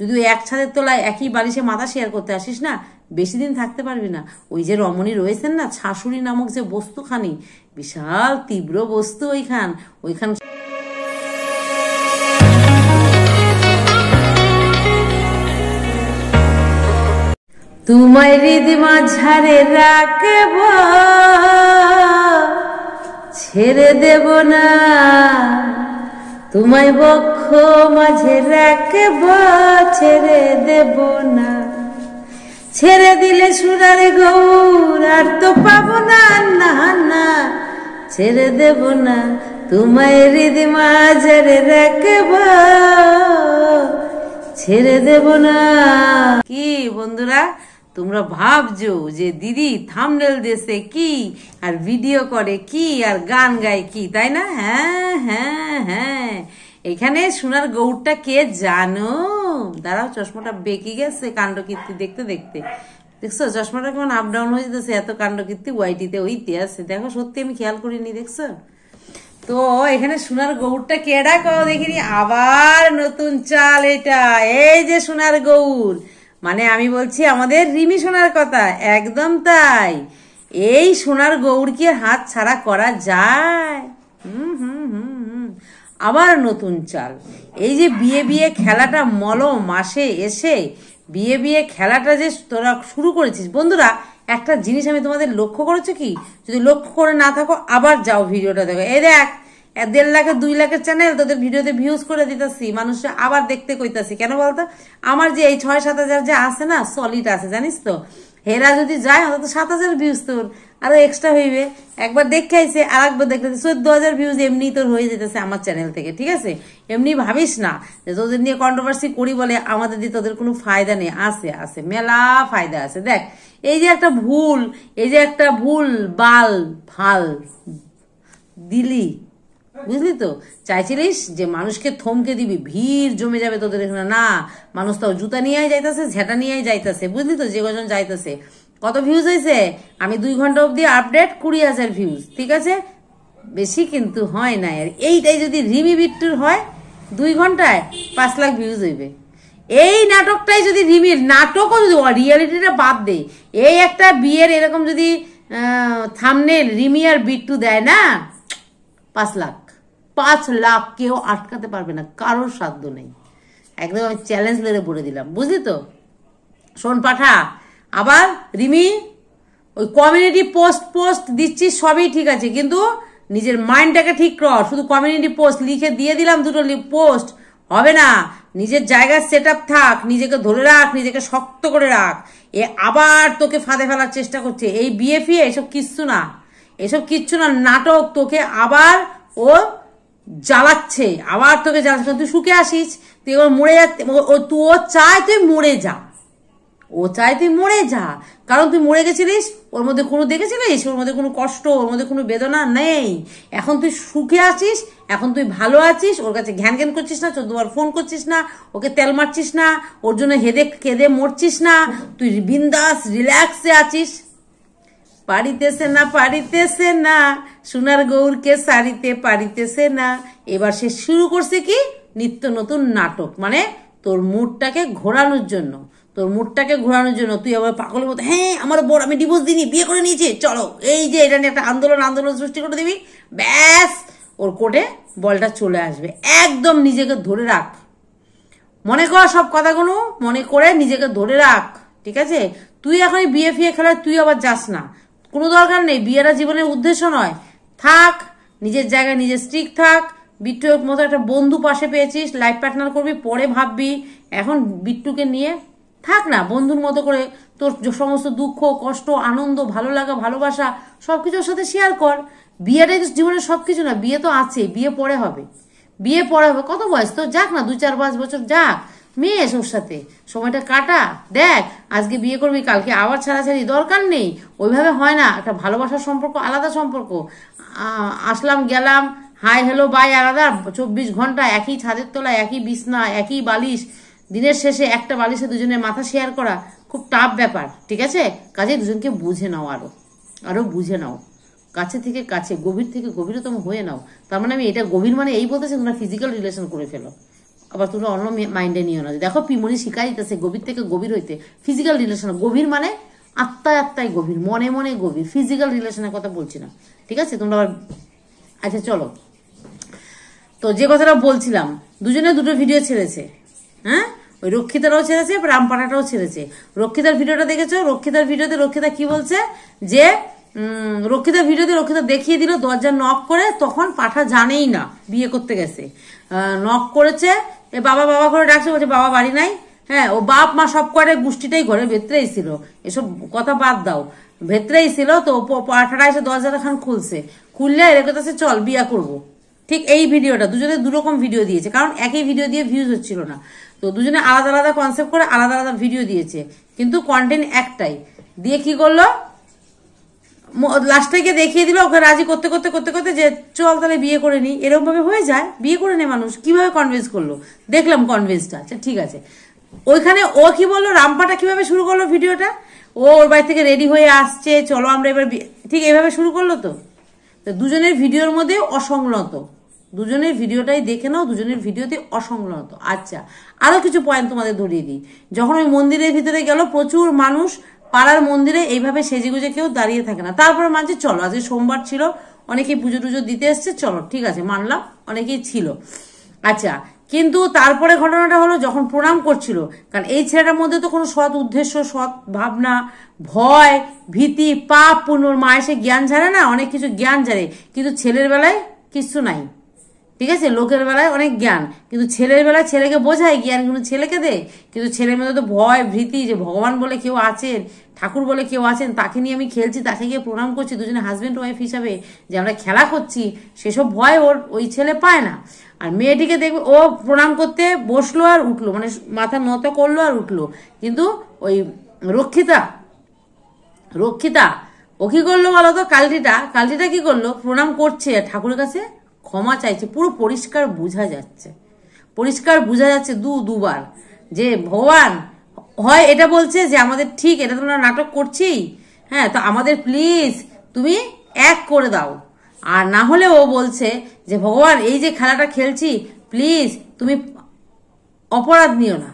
যদি ওই এক ছাদের তোলায় একই বালিশে মাথা শেয়ার করতে আসিস না বেশি দিন থাকতে পারবি না ওই যে রমণী রয়েছেন না শাশুড়ি নামক যে বস্তুখানি বিশাল তীব্র বস্তু ওইখান ওইখান তোমার হৃদি মাঝারে রাখব ছেড়ে দেব না তোমায় বক্ষ মাঝে রাখব ছেড়ে দেব না ছেড়ে দিলে সুরারে গৌর আর তো পাবো না না না ছেড়ে দেব না তোমায় হৃদি মাঝারে রাখব ছেড়ে দেব না কি বন্ধুরা তোমরা ভাবছো যে দিদি থামনেল দেশে কি আর ভিডিও করে কি আর গান গায় কি তাই না হ্যাঁ হ্যাঁ হ্যাঁ এখানে সোনার গৌরটা কে জানো দাঁড়াও চশমাটা বেঁকে গেছে কাণ্ড কীর্তি দেখতে দেখতে দেখছো চশমাটা কেমন আপ ডাউন হয়ে যেতেছে এত কাণ্ড কীর্তি ওয়াইটিতে ওইতে আছে দেখো সত্যি আমি খেয়াল করিনি দেখছো তো এখানে সোনার গৌরটা কেডা কও দেখিনি আবার নতুন চাল এটা এই যে সোনার গৌর মানে আমি বলছি আমাদের রিমি সোনার কথা একদম তাই এই সোনার গৌরকে হাত ছাড়া করা যায় হুম হুম হুম হুম আবার নতুন চাল এই যে বিয়ে বিয়ে খেলাটা মলম মাসে এসে বিয়ে বিয়ে খেলাটা যে তোরা শুরু করেছিস বন্ধুরা একটা জিনিস আমি তোমাদের লক্ষ্য করেছো কি যদি লক্ষ্য করে না থাকো আবার যাও ভিডিওটা দেখো এই দেখ দেড় লাখের দুই লাখের চ্যানেল তোদের ভিডিওতে ভিউজ করে দিতেছি মানুষ আবার দেখতে কইতাছি কেন বলতো আমার যে এই ছয় সাত হাজার যে আছে না সলিড আছে জানিস তো হেরা যদি যায় অন্তত সাত হাজার ভিউজ তোর আরো এক্সট্রা হইবে একবার দেখে আইসে আর একবার দেখলে চোদ্দ হাজার ভিউজ এমনি তোর হয়ে যেতেছে আমার চ্যানেল থেকে ঠিক আছে এমনি ভাবিস না যে তোদের নিয়ে কন্ট্রোভার্সি করি বলে আমাদের দিয়ে তোদের কোনো ফায়দা নেই আছে আছে মেলা ফায়দা আছে দেখ এই যে একটা ভুল এই যে একটা ভুল বাল ফাল দিলি বুঝলি তো চাইছিলিস যে মানুষকে থমকে দিবি ভিড় জমে যাবে তোদের এখানে না মানুষ তাও জুতা নিয়েই যাইতাছে ঝেটা নিয়েই যাইতাছে বুঝলি তো যে কজন যাইতাছে কত ভিউজ হয়েছে আমি দুই ঘন্টা অবধি আপডেট কুড়ি হাজার ভিউজ ঠিক আছে বেশি কিন্তু হয় না আর এইটাই যদি রিমি বিট্টুর হয় দুই ঘন্টায় পাঁচ লাখ ভিউজ হইবে এই নাটকটাই যদি রিমির নাটকও যদি রিয়ালিটিটা বাদ দেয় এই একটা বিয়ের এরকম যদি থামনে রিমি আর বিট্টু দেয় না পাঁচ লাখ পাঁচ লাখ কেউ আটকাতে পারবে না কারোর সাধ্য নেই একদম আমি চ্যালেঞ্জ লেড়ে বলে দিলাম বুঝলি তো শোন পাঠা আবার রিমি ওই কমিউনিটি পোস্ট পোস্ট দিচ্ছি সবই ঠিক আছে কিন্তু নিজের মাইন্ডটাকে ঠিক কর শুধু কমিউনিটি পোস্ট লিখে দিয়ে দিলাম দুটো পোস্ট হবে না নিজের জায়গায় সেট আপ থাক নিজেকে ধরে রাখ নিজেকে শক্ত করে রাখ এ আবার তোকে ফাঁদে ফেলার চেষ্টা করছে এই বিয়ে এসব কিচ্ছু না এসব কিচ্ছু না নাটক তোকে আবার ও জ্বালাচ্ছে আবার তোকে জ্বালাচ্ছে তুই শুকে আসিস তুই এবার মরে যাচ্ছে ও তুই ও চায় তুই মরে যা ও চায় তুই মরে যা কারণ তুই মরে গেছিলিস ওর মধ্যে কোনো দেখেছিলিস ওর মধ্যে কোনো কষ্ট ওর মধ্যে কোনো বেদনা নেই এখন তুই সুখে আছিস এখন তুই ভালো আছিস ওর কাছে ঘ্যান ঘ্যান করছিস না চোদ্দবার ফোন করছিস না ওকে তেল মারছিস না ওর জন্য হেদে কেঁদে মরছিস না তুই বিন্দাস রিল্যাক্সে আছিস পারিতেছে না পারিতেছে না সোনার গৌরকে সারিতে পারিতেছে না এবার সে শুরু করছে কি নিত্য নতুন নাটক মানে তোর মুডটাকে ঘোরানোর জন্য তোর মুডটাকে ঘোরানোর জন্য তুই আবার পাগলের মতো হ্যাঁ আমার বড় আমি ডিভোর্স দিনি বিয়ে করে নিয়েছি চলো এই যে এটা নিয়ে একটা আন্দোলন আন্দোলন সৃষ্টি করে দিবি ব্যাস ওর কোটে বলটা চলে আসবে একদম নিজেকে ধরে রাখ মনে কর সব কথাগুলো মনে করে নিজেকে ধরে রাখ ঠিক আছে তুই এখন বিয়ে ফিয়ে খেলায় তুই আবার যাস না কোনো দরকার নেই বিয়েটা জীবনের উদ্দেশ্য নয় থাক নিজের জায়গায় নিজের স্ট্রিক থাক বিট্টুর মতো একটা বন্ধু পাশে পেয়েছিস লাইফ পার্টনার করবি পরে ভাববি এখন বিট্টুকে নিয়ে থাক না বন্ধুর মতো করে তোর সমস্ত দুঃখ কষ্ট আনন্দ ভালো লাগা ভালোবাসা সব কিছুর সাথে শেয়ার কর বিয়েটাই তো জীবনের সব কিছু না বিয়ে তো আছে বিয়ে পরে হবে বিয়ে পরে হবে কত বয়স তো যাক না দু চার পাঁচ বছর যাক মেয়ে ওর সাথে সময়টা কাটা দেখ আজকে বিয়ে করবি কালকে আবার ছাড়াছাড়ি দরকার নেই ওইভাবে হয় না একটা ভালোবাসার সম্পর্ক আলাদা সম্পর্ক আসলাম গেলাম হাই হ্যালো বাই আলাদা চব্বিশ ঘন্টা একই ছাদের তোলা একই বিছনা একই বালিশ দিনের শেষে একটা বালিশে দুজনের মাথা শেয়ার করা খুব টাফ ব্যাপার ঠিক আছে কাজে দুজনকে বুঝে নাও আরও আরও বুঝে নাও কাছে থেকে কাছে গভীর থেকে গভীরতম হয়ে নাও তার মানে আমি এটা গভীর মানে এই বলতেছি তোমরা ফিজিক্যাল রিলেশন করে ফেলো আবার তোমরা অন্য মাইন্ডে নিও না দেখো পিমনি শিখাই দিতেছে গভীর থেকে গভীর হইতে ফিজিক্যাল রিলেশন গভীর মানে আত্মায় আত্মায় গভীর মনে মনে গভীর ফিজিক্যাল রিলেশনের কথা বলছি না ঠিক আছে তোমরা আচ্ছা চলো তো যে কথাটা বলছিলাম দুজনে দুটো ভিডিও ছেড়েছে হ্যাঁ ওই রক্ষিতারাও ছেড়েছে রামপাড়াটাও ছেড়েছে রক্ষিতার ভিডিওটা দেখেছো রক্ষিতার ভিডিওতে রক্ষিতা কি বলছে যে রক্ষিতার ভিডিওতে রক্ষিতা দেখিয়ে দিল দরজা নক করে তখন পাঠা জানেই না বিয়ে করতে গেছে নক করেছে বাবা বাবা করে ডাকছে বলছে বাবা বাড়ি নাই হ্যাঁ ও বাপ মা সব করে গোষ্ঠীটাই ঘরে ভেতরেই ছিল এসব কথা বাদ দাও ভেতরেই ছিল তো পাঠাটা এসে দরজাটা খান খুলছে খুললে এর কথা চল বিয়া করব। ঠিক এই ভিডিওটা দুজনে দুরকম ভিডিও দিয়েছে কারণ একই ভিডিও দিয়ে ভিউজ হচ্ছিল না তো দুজনে আলাদা আলাদা কনসেপ্ট করে আলাদা আলাদা ভিডিও দিয়েছে কিন্তু কন্টেন্ট একটাই দিয়ে কি করলো লাস্টে গিয়ে দেখিয়ে দিল ওকে রাজি করতে করতে করতে করতে যে চল তাহলে বিয়ে করে নি এরকমভাবে হয়ে যায় বিয়ে করে নে মানুষ কিভাবে কনভিন্স করলো দেখলাম কনভিন্সটা আচ্ছা ঠিক আছে ওইখানে ও কি বললো রামপাটা কিভাবে শুরু করলো ভিডিওটা ও ওর বাড়ি থেকে রেডি হয়ে আসছে চলো আমরা এবার ঠিক এভাবে শুরু করলো তো তো দুজনের ভিডিওর মধ্যে অসংলত দুজনের ভিডিওটাই দেখে নাও দুজনের ভিডিওতে অসংলত আচ্ছা আরও কিছু পয়েন্ট তোমাদের ধরিয়ে দিই যখন ওই মন্দিরের ভিতরে গেল প্রচুর মানুষ পাড়ার মন্দিরে এইভাবে সেজেগুজে কেউ দাঁড়িয়ে থাকে না তারপরে মানছে চলো আজকে সোমবার ছিল অনেকে পুজো টুজো দিতে এসছে চলো ঠিক আছে মানলাম অনেকেই ছিল আচ্ছা কিন্তু তারপরে ঘটনাটা হলো যখন প্রণাম করছিল কারণ এই ছেলেটার মধ্যে তো কোনো সৎ উদ্দেশ্য সৎ ভাবনা ভয় ভীতি পাপ পুনর্মা এসে জ্ঞান ঝাড়ে না অনেক কিছু জ্ঞান ঝাড়ে কিন্তু ছেলের বেলায় কিছু নাই ঠিক আছে লোকের বেলায় অনেক জ্ঞান কিন্তু ছেলের বেলায় ছেলেকে বোঝায় জ্ঞান কিন্তু ছেলেকে দেয় কিন্তু ছেলের মধ্যে তো ভয় ভীতি যে ভগবান বলে কেউ আছেন ঠাকুর বলে কেউ আছেন তাকে নিয়ে আমি খেলছি তাকে গিয়ে প্রণাম করছি দুজনে হাজব্যান্ড ওয়াইফ হিসাবে যে আমরা খেলা করছি সেসব ভয় ওর ওই ছেলে পায় না আর মেয়েটিকে দেখবে ও প্রণাম করতে বসলো আর উঠলো মানে মাথা নত করলো আর উঠলো কিন্তু ওই রক্ষিতা রক্ষিতা ও কি করলো বলো তো কালটিটা কালটিটা কি করলো প্রণাম করছে ঠাকুরের কাছে ক্ষমা চাইছে পুরো পরিষ্কার বোঝা যাচ্ছে পরিষ্কার বোঝা যাচ্ছে দু দুবার যে ভগবান হয় এটা বলছে যে আমাদের ঠিক এটা তো আমরা নাটক করছি হ্যাঁ তো আমাদের প্লিজ তুমি এক করে দাও আর না হলে ও বলছে যে ভগবান এই যে খেলাটা খেলছি প্লিজ তুমি অপরাধ নিও না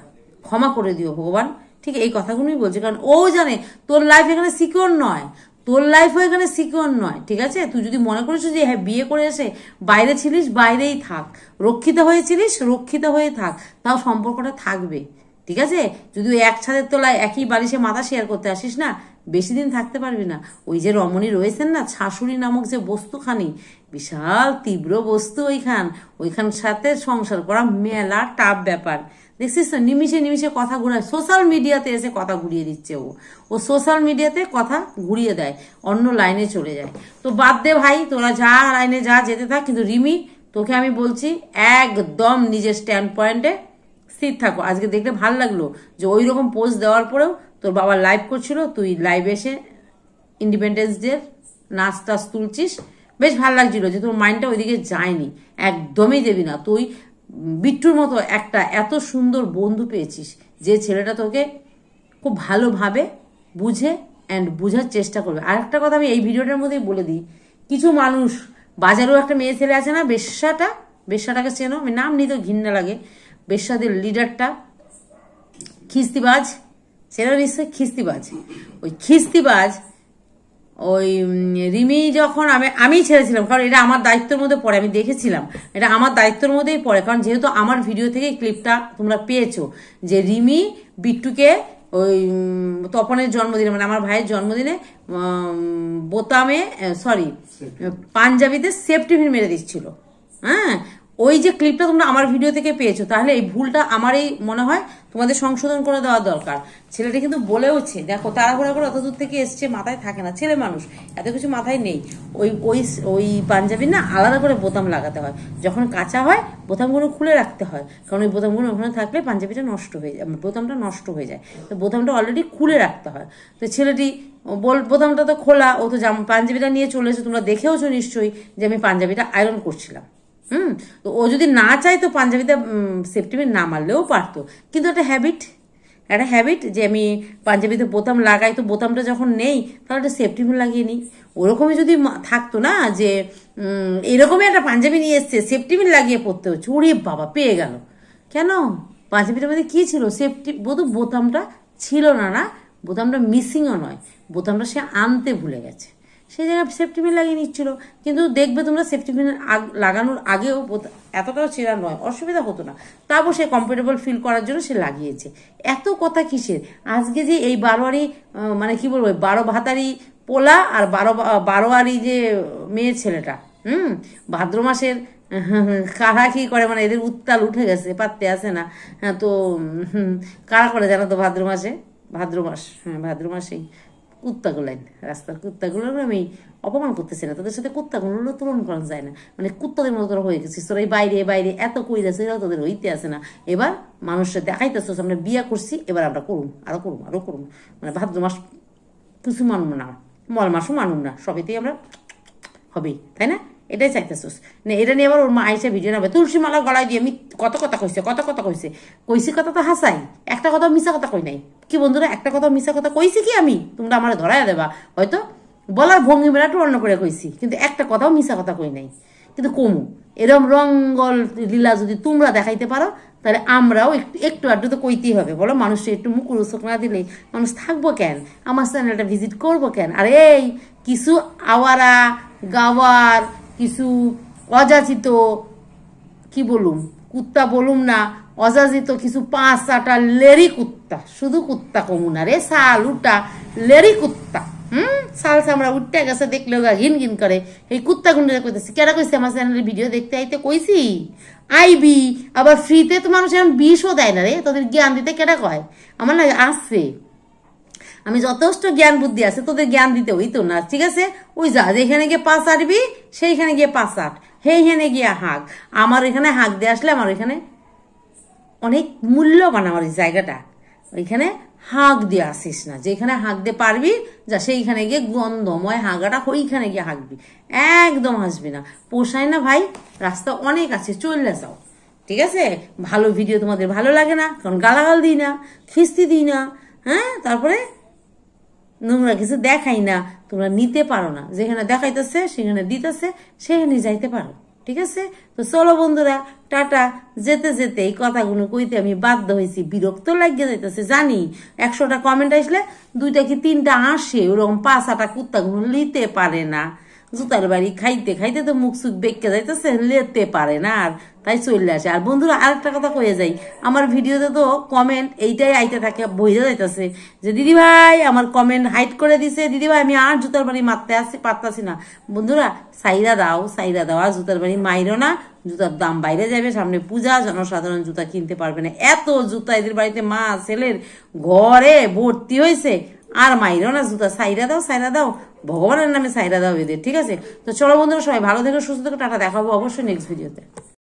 ক্ষমা করে দিও ভগবান ঠিক এই কথাগুলোই বলছে কারণ ও জানে তোর লাইফ এখানে সিকিউর নয় তোর লাইফও এখানে সিকিওর নয় ঠিক আছে তুই যদি মনে করিস যে হ্যাঁ বিয়ে করে এসে বাইরে ছিলিস বাইরেই থাক রক্ষিত হয়েছিলিস রক্ষিত হয়ে থাক তাও সম্পর্কটা থাকবে ঠিক আছে যদি ওই এক ছাদের তোলায় একই বাড়ি সে মাথা শেয়ার করতে আসিস না বেশি দিন থাকতে পারবি না ওই যে রমণী রয়েছেন না শাশুড়ি নামক যে বস্তুখানি বিশাল তীব্র বস্তু ওইখান ওইখান সাথে সংসার করা মেলা টাপ ব্যাপার দেখছিস তো নিমিশে নিমিশে কথা ঘুরায় সোশ্যাল মিডিয়াতে এসে কথা ঘুরিয়ে দিচ্ছে ও ও সোশ্যাল মিডিয়াতে কথা ঘুরিয়ে দেয় অন্য লাইনে চলে যায় তো বাদ দে ভাই তোরা যা লাইনে যা যেতে থাক কিন্তু রিমি তোকে আমি বলছি একদম নিজের স্ট্যান্ড পয়েন্টে স্থির থাকো আজকে দেখলে ভাল লাগলো যে ওই রকম পোস্ট দেওয়ার পরেও তোর বাবা লাইভ করছিল তুই লাইভ এসে ইন্ডিপেন্ডেন্স ডে নাচ টাচ তুলছিস বেশ ভাল লাগছিল যে তোর মাইন্ডটা ওইদিকে যায়নি একদমই দেবি না তুই বিট্টুর মতো একটা এত সুন্দর বন্ধু পেয়েছিস যে ছেলেটা তোকে খুব ভালোভাবে বুঝে অ্যান্ড বোঝার চেষ্টা করবে আর একটা কথা আমি এই ভিডিওটার মধ্যেই বলে দিই কিছু মানুষ বাজারেও একটা মেয়ে ছেলে আছে না বেশ্যাটা বেশ্যাটাকে চেনো আমি নাম নিতে ঘৃণা লাগে বেশ্যাদের লিডারটা খিস্তিবাজ চেনা নিশ্চয় খিস্তিবাজ ওই খিস্তিবাজ ওই রিমি যখন আমি আমি ছেড়েছিলাম কারণ এটা আমার দায়িত্বের মধ্যে পড়ে আমি দেখেছিলাম এটা আমার দায়িত্বের মধ্যেই পড়ে কারণ যেহেতু আমার ভিডিও থেকে ক্লিপটা তোমরা পেয়েছো যে রিমি বিট্টুকে ওই তপনের জন্মদিনে মানে আমার ভাইয়ের জন্মদিনে বোতামে সরি পাঞ্জাবিতে সেফটি ভিন মেরে দিচ্ছিল হ্যাঁ ওই যে ক্লিপটা তোমরা আমার ভিডিও থেকে পেয়েছো তাহলে এই ভুলটা আমারই মনে হয় তোমাদের সংশোধন করে দেওয়া দরকার ছেলেটা কিন্তু বলেওছে দেখো তাড়াহুড়া করে অত দূর থেকে এসছে মাথায় থাকে না ছেলে মানুষ এত কিছু মাথায় নেই ওই ওই ওই পাঞ্জাবির না আলাদা করে বোতাম লাগাতে হয় যখন কাঁচা হয় বোতামগুলো খুলে রাখতে হয় কারণ ওই বোতামগুলো ওখানে থাকলে পাঞ্জাবিটা নষ্ট হয়ে যায় মানে বোতামটা নষ্ট হয়ে যায় তো বোতামটা অলরেডি খুলে রাখতে হয় তো ছেলেটি বল বোতামটা তো খোলা ও তো পাঞ্জাবিটা নিয়ে চলে তোমরা দেখেওছো নিশ্চয়ই যে আমি পাঞ্জাবিটা আয়রন করছিলাম হুম তো ও যদি না চায় তো পাঞ্জাবিতে সেফটিপিন না মারলেও পারতো কিন্তু একটা হ্যাবিট একটা হ্যাবিট যে আমি পাঞ্জাবিতে বোতাম লাগাই তো বোতামটা যখন নেই তাহলে একটা সেফটি পিন লাগিয়ে নিই ওরকমই যদি থাকতো না যে এরকমই একটা পাঞ্জাবি নিয়ে এসছে সেফটি লাগিয়ে পড়তে হচ্ছে ওরে বাবা পেয়ে গেল কেন পাঞ্জাবিটার মধ্যে কী ছিল সেফটি বোধ বোতামটা ছিল না না বোতামটা মিসিংও নয় বোতামটা সে আনতে ভুলে গেছে সেই জায়গায় সেফটি পিন লাগিয়ে নিচ্ছিল কিন্তু দেখবে তোমরা সেফটি পিন লাগানোর আগেও এতটাও চেরা নয় অসুবিধা হতো না তারপর সে কমফোর্টেবল ফিল করার জন্য সে লাগিয়েছে এত কথা কিসের আজকে যে এই বারোয়ারি মানে কি বলবো বারো ভাতারি পোলা আর বারো বারোয়ারি যে মেয়ের ছেলেটা হুম ভাদ্র মাসের কারা কি করে মানে এদের উত্তাল উঠে গেছে পাততে আসে না হ্যাঁ তো কারা করে জানো তো ভাদ্র মাসে ভাদ্র মাস হ্যাঁ ভাদ্র মাসেই কুত্তাগুলাইন রাস্তার কুত্তাগুলো আমি অপমান করতেছি না তাদের সাথে কুত্তাগুলো তুলন করা যায় না মানে কুত্তাদের মতো তোরা হয়ে গেছিস তোরা এই বাইরে বাইরে এত কই যাচ্ছে এরাও তোদের হইতে আসে না এবার মানুষের দেখাইতেছ আমরা বিয়া করছি এবার আমরা করুন আরও করুন আরও করুন মানে ভাদ্র মাস কিছু মানুন না মল মাসও মানুন না সবেতেই আমরা হবেই তাই না এটাই চাইতেছোস না এটা নিয়ে আবার ওর মা আইসা ভিডিও নেবে তুলসী মালা গলায় দিয়ে আমি কত কথা কইছে কত কথা কইছে কইছি কথা তো হাসাই একটা কথা মিশা কথা কই নাই কি বন্ধুরা একটা কথা মিশা কথা কইছি কি আমি তোমরা আমার ধরাই দেবা হয়তো বলার মেলাটা অন্য করে কইছি কিন্তু একটা কথাও মিশা কথা কই নাই কিন্তু কমু এরম রঙ্গল লীলা যদি তোমরা দেখাইতে পারো তাহলে আমরাও একটু একটু আড্ডু তো কইতেই হবে বলো মানুষের একটু মুখর উচক না দিলে মানুষ থাকবো কেন আমার চ্যানেলটা ভিজিট করবো কেন আর এই কিছু আওয়ারা গাওয়ার কিছু অযাচিত কি বলুম কুত্তা বলুম না অযাচিত কিছু পাঁচ আটা লেরি কুত্তা শুধু কুত্তা কমুনা রে শাল উটা লেরি কুত্তা হুম শাল সামরা উঠতে গেছে দেখলে ওরা ঘিন গিন করে এই কুত্তা গুন্ডা কইতেছি কেরা কইছে আমার চ্যানেলের ভিডিও দেখতে আইতে কইছি আইবি আবার ফ্রিতে তো মানুষ এখন বিষও দেয় না রে তোদের জ্ঞান দিতে কেটা কয় আমার না আসছে আমি যথেষ্ট জ্ঞান বুদ্ধি আছে তোদের জ্ঞান দিতে হইতো না ঠিক আছে ওই যা যেখানে গিয়ে পাঁচ আটবি সেইখানে গিয়ে পাঁচ আট সেইখানে গিয়ে হাঁক আমার এখানে হাঁক দিয়ে আসলে আমার এখানে অনেক মূল্যবান আমার এই জায়গাটা ওইখানে হাঁক দিয়ে আসিস না যেখানে হাঁক দিয়ে পারবি যা সেইখানে গিয়ে গন্ধময় হাঁকাটা ওইখানে গিয়ে হাঁকবি একদম হাসবি না পোষায় না ভাই রাস্তা অনেক আছে চললে যাও ঠিক আছে ভালো ভিডিও তোমাদের ভালো লাগে না কারণ গালাগাল দিই না খিস্তি দিই না হ্যাঁ তারপরে নোংরা কিছু দেখাই না তোমরা নিতে পারো না যেখানে দেখাইতেছে সেখানে দিতেছে সেখানে যাইতে পারো ঠিক আছে তো চলো বন্ধুরা টাটা যেতে যেতে এই কথাগুলো কইতে আমি বাধ্য হয়েছি বিরক্ত লাগিয়ে যাইতেছে জানি একশোটা কমেন্ট আসলে দুইটা কি তিনটা আসে ওরকম পাঁচ আটা কুত্তাগুলো নিতে পারে না জুতার বাড়ি খাইতে খাইতে তো মুখ সুখ বেঁকে যাইতেছে লেতে পারে না আর তাই চলে আসে আর বন্ধুরা আরেকটা কথা কয়ে যাই আমার ভিডিওতে তো কমেন্ট এইটাই আইতে থাকে বইতে যাইতেছে যে দিদি ভাই আমার কমেন্ট হাইট করে দিছে দিদি ভাই আমি আর জুতার বাড়ি মারতে আসছি পারতাছি না বন্ধুরা সাইরা দাও সাইরা দাও আর জুতার বাড়ি মাইরো না জুতার দাম বাইরে যাবে সামনে পূজা জনসাধারণ জুতা কিনতে পারবে না এত জুতা এদের বাড়িতে মা ছেলের ঘরে ভর্তি হয়েছে আর মাইরও না জুতা সাইরা দাও সাইরা দাও ভগবানের নামে সাইরা দাও এদের ঠিক আছে তো চলো বন্ধুরা সবাই ভালো থেকে সুস্থ থেকে টাটা দেখাবো অবশ্যই নেক্সট ভিডিওতে